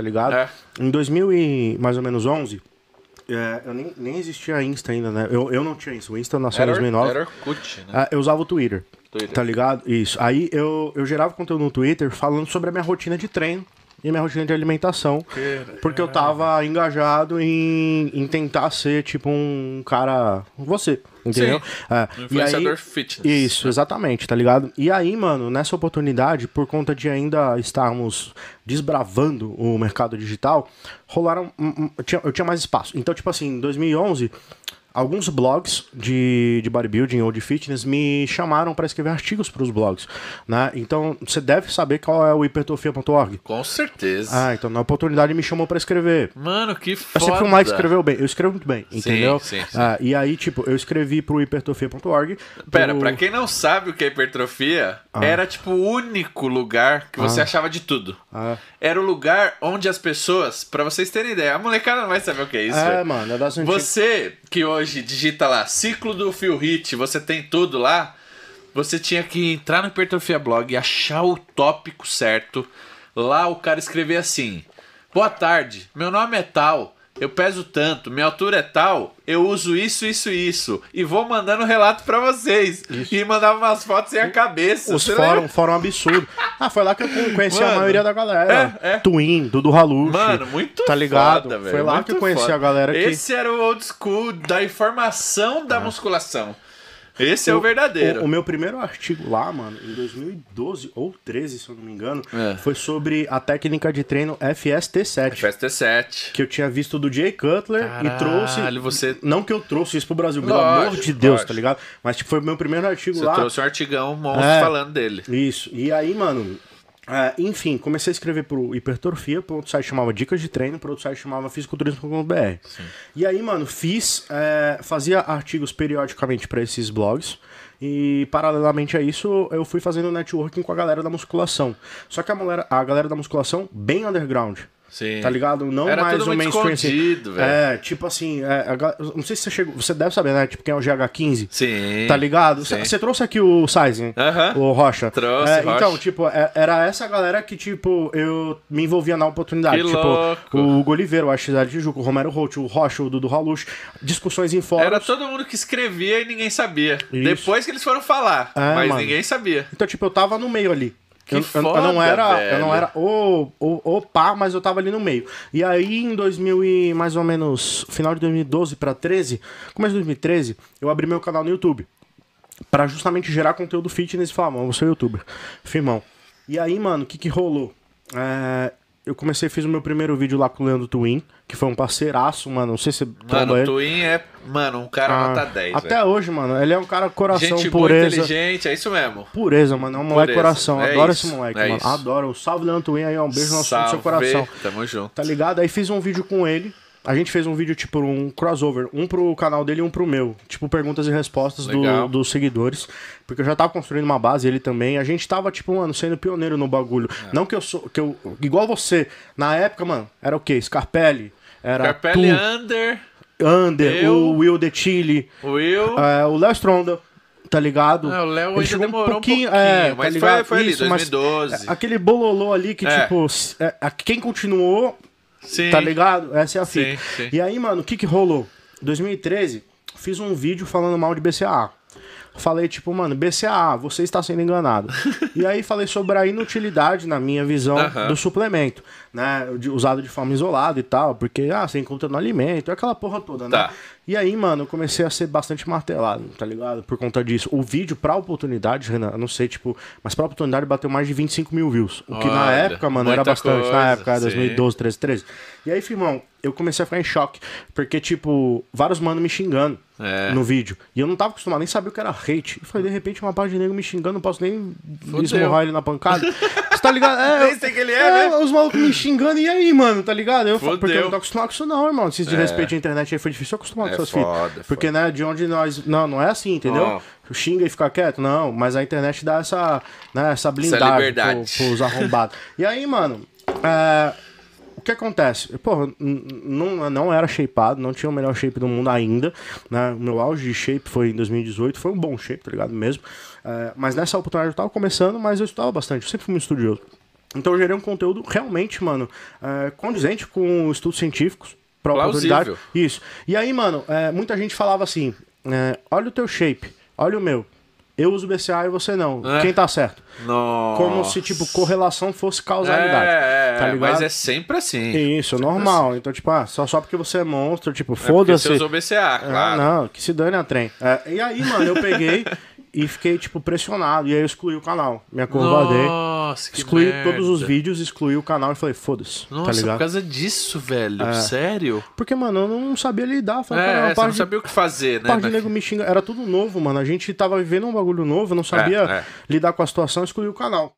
tá ligado? É. Em 2000 e mais ou menos 11, é, eu nem, nem existia Insta ainda, né? Eu, eu não tinha Insta. O Insta nasceu em 2009. Era Orkut, né? Ah, eu usava o Twitter, Twitter. Tá ligado? Isso. Aí eu, eu gerava conteúdo no Twitter falando sobre a minha rotina de treino e minha rotina de alimentação. Porque eu tava engajado em, em tentar ser tipo um cara. Você, entendeu? É. Influenciador aí, fitness. Isso, exatamente, tá ligado? E aí, mano, nessa oportunidade, por conta de ainda estarmos desbravando o mercado digital, rolaram. Hum, hum, eu tinha mais espaço. Então, tipo assim, em 2011 alguns blogs de, de bodybuilding ou de fitness me chamaram para escrever artigos para os blogs, né? Então você deve saber qual é o hipertrofia.org. Com certeza. Ah, então na oportunidade me chamou para escrever. Mano, que foda. Eu sempre o Mike escreveu bem, eu escrevo muito bem, entendeu? Sim, sim. Ah, e aí tipo eu escrevi para o hipertrofia.org. Pera, para quem não sabe o que é hipertrofia, ah. era tipo o único lugar que você ah. achava de tudo. Ah. Era o lugar onde as pessoas, para vocês terem ideia, a molecada não vai saber o que é isso. É, mano, é das Você que hoje hoje, digita lá, ciclo do Fio Hit, você tem tudo lá. Você tinha que entrar no Hipertrofia Blog, achar o tópico certo. Lá o cara escrever assim: Boa tarde, meu nome é tal eu peso tanto, minha altura é tal, eu uso isso, isso, isso. E vou mandando relato para vocês. Isso. E mandava umas fotos sem a cabeça. Os fórum, fórum absurdo. Ah, foi lá que eu conheci mano, a maioria da galera. É, é. Twin, Dudu Haluch. Mano, muito Tá ligado? Foda, foi lá que eu conheci foda. a galera. Que... Esse era o old school da informação da é. musculação. Esse é o, é o verdadeiro. O, o, meu primeiro artigo lá, mano, em 2012 ou 13, se eu não me engano, é. foi sobre a técnica de treino FST7. FST7. Que eu tinha visto do Jay Cutler Caralho, e trouxe. Você... Não que eu trouxe isso pro Brasil, pelo amor de Deus, tá lógico. tá ligado? Mas tipo, foi o meu primeiro artigo você lá. Você trouxe um artigão monstro é, falando dele. Isso. E aí, mano, Uh, enfim, comecei a escrever pro Hipertrofia, pro outro site chamava Dicas de Treino, pro outro site chamava Fisiculturismo.br. E aí, mano, fiz, uh, fazia artigos periodicamente para esses blogs. E paralelamente a isso, eu fui fazendo networking com a galera da musculação. Só que a galera, a galera da musculação, bem underground. Sim. Tá ligado? Não Era mais o mainstream. Assim. Velho. É, tipo assim, é, não sei se você chegou. Você deve saber, né? Tipo, quem é o GH15. Sim. Tá ligado? Você trouxe aqui o Sizing, uh -huh. o Rocha. Trouxe. É, então, Rocha. Então, tipo, é, era essa galera que, tipo, eu me envolvia na oportunidade. Que tipo, louco. o Hugo Oliveira, o Ashizar de Juco, o Romero Holt o Rocha, o Dudu Raluch, discussões em fora Era todo mundo que escrevia e ninguém sabia. Isso. Depois que eles foram falar, é, mas mano. ninguém sabia. Então, tipo, eu tava no meio ali. Que eu, foda, eu não era, velho. eu não era o, o, o pá, mas eu tava ali no meio. E aí em 2000 e mais ou menos final de 2012 para 13, começo de 2013, eu abri meu canal no YouTube para justamente gerar conteúdo fitness e falar, mano, você é youtuber. Firmão. E aí, mano, o que que rolou? É, eu comecei, fiz o meu primeiro vídeo lá com o Leandro Twin, que foi um parceiraço, mano. Não sei se. Mano, o Twin é. Mano, um cara ah, nota 10. Até hoje, mano. Ele é um cara coração, Gente pureza. Boa, inteligente, é isso mesmo. Pureza, mano. É um moleque pureza. coração. É Adoro isso. esse moleque, é mano. Isso. Adoro. Salve, Leandro Twin aí. Um beijo no, no seu coração. Tamo junto. Tá ligado? Aí fiz um vídeo com ele a gente fez um vídeo, tipo, um crossover. Um pro canal dele e um pro meu. Tipo, perguntas e respostas do, dos seguidores. Porque eu já tava construindo uma base, ele também. A gente tava, tipo, mano, sendo pioneiro no bagulho. É. Não que eu sou. Que eu, igual você. Na época, mano, era o quê? Scarpelli. Era. Scarpelli tu, Under. Under, eu, o Will de Chile. Will. É, o Léo Stronda tá ligado? É, o Léo ainda demorou um pouquinho, um pouquinho é, mas tá foi, foi ali, Isso, 2012. É, aquele bololô ali que, é. tipo, é, quem continuou Sim. Tá ligado? Essa é a fita. Sim, sim. E aí, mano, o que que rolou? 2013, fiz um vídeo falando mal de BCA falei tipo, mano, BCA, você está sendo enganado. e aí falei sobre a inutilidade, na minha visão, do suplemento, né? usado de forma isolada e tal, porque, ah, você encontra no alimento, é aquela porra toda, né? Tá. E aí, mano, eu comecei a ser bastante martelado, tá ligado? Por conta disso. O vídeo, pra oportunidade, Renan, eu não sei, tipo, mas pra oportunidade bateu mais de 25 mil views. O que Olha, na época, mano, era bastante. Coisa, na época, era 2012, 2013, 13. E aí, filmão, eu comecei a ficar em choque. Porque, tipo, vários manos me xingando é. no vídeo. E eu não tava acostumado, nem sabia o que era hate. E foi, de repente, uma página de nego me xingando, não posso nem Fudeu. esmurrar ele na pancada. Você tá ligado? É, nem sei que ele é, é né? Os malucos me xingando, e aí, mano, tá ligado? Eu, Fudeu. porque eu não tô acostumado com isso, não, irmão. se de é. respeito à internet aí foi difícil acostumar com é essas fitas. É porque, foda. né, de onde nós. Não, não é assim, entendeu? Oh xinga e fica quieto. Não, mas a internet dá essa, né, essa blindagem essa Pro, pros arrombados. e aí, mano, é, o que acontece? Pô, não, não era shapeado, não tinha o melhor shape do mundo ainda, né? O meu auge de shape foi em 2018, foi um bom shape, tá ligado mesmo? É, mas nessa oportunidade eu tava começando, mas eu estudava bastante, eu sempre fui muito estudioso. Então eu gerei um conteúdo realmente, mano, é, condizente com estudos científicos, probabilidade. Isso. E aí, mano, é, muita gente falava assim: é, olha o teu shape, olha o meu eu uso BCA e você não. É. Quem tá certo? Nossa. Como se, tipo, correlação fosse causalidade. É, é tá ligado? mas é sempre assim. Isso, sempre normal. Assim. Então, tipo, ah, só, só porque você é monstro, tipo, é foda-se. É você usou BCA, ah, claro. Ah, não, que se dane a trem. É, e aí, mano, eu peguei e fiquei, tipo, pressionado. E aí eu excluí o canal. Minha curva Nossa. D. Nossa, que Excluí merda. todos os vídeos, excluí o canal e falei, foda-se. Tá Nossa, tá ligado? por causa disso, velho. É. Sério? Porque, mano, eu não sabia lidar. Falei, é, cara, você não de... sabia o que fazer, né? Parte de nego me xinga. Era tudo novo, mano. A gente tava vivendo um bagulho novo, não sabia é, é, lidar com a situação, excluí o canal.